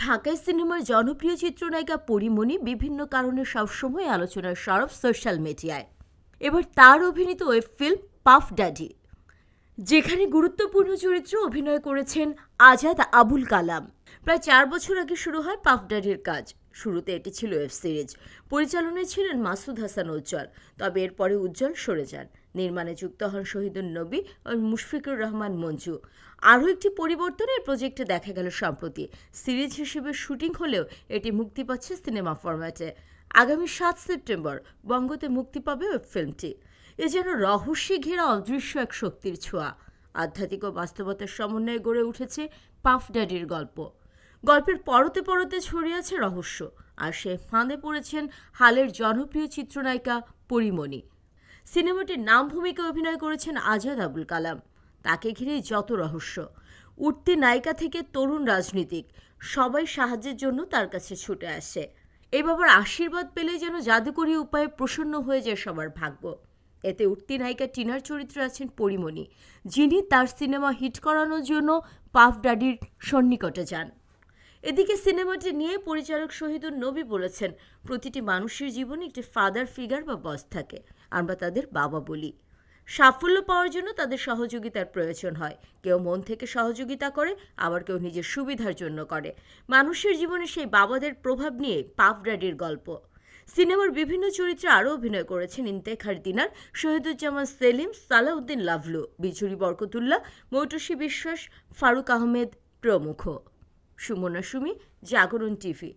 ঢাকায় সিনেমার জনপ্রিয় চিত্রনায়িকা পরিমণি বিভিন্ন কারণে সবসময় আলোচনার সরব সোশ্যাল মিডিয়ায় এবার তার অভিনীত ওয়েব ফিল্ম পাফ ড্যাডি যেখানে গুরুত্বপূর্ণ চরিত্র অভিনয় করেছেন আজাদ আবুল কালাম প্রায় চার বছর আগে শুরু হয় পাফ ড্যাডির কাজ শুরুতে এটি ছিল ওয়েব সিরিজ পরিচালনায় ছিলেন মাসুদ হাসান উজ্জ্বল তবে এরপরে উজ্জ্বল সরে যান নির্মাণে যুক্ত হন শহীদুল নবী ও মুশফিকুর রহমান মঞ্জু আরও একটি পরিবর্তনের প্রজেক্টে দেখা গেল সম্প্রতি সিরিজ হিসেবে শুটিং হলেও এটি মুক্তি পাচ্ছে সিনেমা ফরম্যাটে আগামী সাত সেপ্টেম্বর বঙ্গতে মুক্তি পাবে ওয়েব ফিল্মটি এ যেন রহস্যে ঘেরা অদৃশ্য এক শক্তির ছোঁয়া আধ্যাত্মিক ও বাস্তবতার সমন্বয়ে গড়ে উঠেছে পাফ ড্যাডির গল্প গল্পের পরতে পরতে ছড়িয়েছে রহস্য আর সে ফাঁদে পড়েছেন হালের জনপ্রিয় চিত্রনায়িকা পরিমণি সিনেমাটির নাম ভূমিকা অভিনয় করেছেন আজাদ আবুল কালাম তাকে ঘিরে যত রহস্য উঠতি নায়িকা থেকে তরুণ রাজনীতিক সবাই সাহায্যের জন্য তার কাছে ছুটে আসে এই বাবার আশীর্বাদ পেলে যেন জাদুকরী উপায়ে প্রসন্ন হয়ে যায় সবার ভাগ্য এতে উঠতি নায়িকা টিনার চরিত্রে আছেন পরিমণি যিনি তার সিনেমা হিট করানোর জন্য পাফ ডাডির সন্নিকটে যান এদিকে সিনেমাটি নিয়ে পরিচালক শহীদুল নবী বলেছেন প্রতিটি মানুষের জীবনে একটি ফাদার ফিগার বা বস থাকে আমরা তাদের বাবা বলি সাফল্য পাওয়ার জন্য তাদের সহযোগিতার প্রয়োজন হয় কেউ মন থেকে সহযোগিতা করে আবার কেউ নিজের সুবিধার জন্য করে মানুষের জীবনে সেই বাবাদের প্রভাব নিয়ে পাপ ড্যাডির গল্প সিনেমার বিভিন্ন চরিত্রে আরও অভিনয় করেছেন ইন্তেখার দিনার শহীদুজ্জামান সেলিম সালাউদ্দিন লাভলু বিজুরি বরকতুল্লাহ মৌটুসী বিশ্বাস ফারুক আহমেদ প্রমুখ সুমনা সুমি জাগরণ টিভি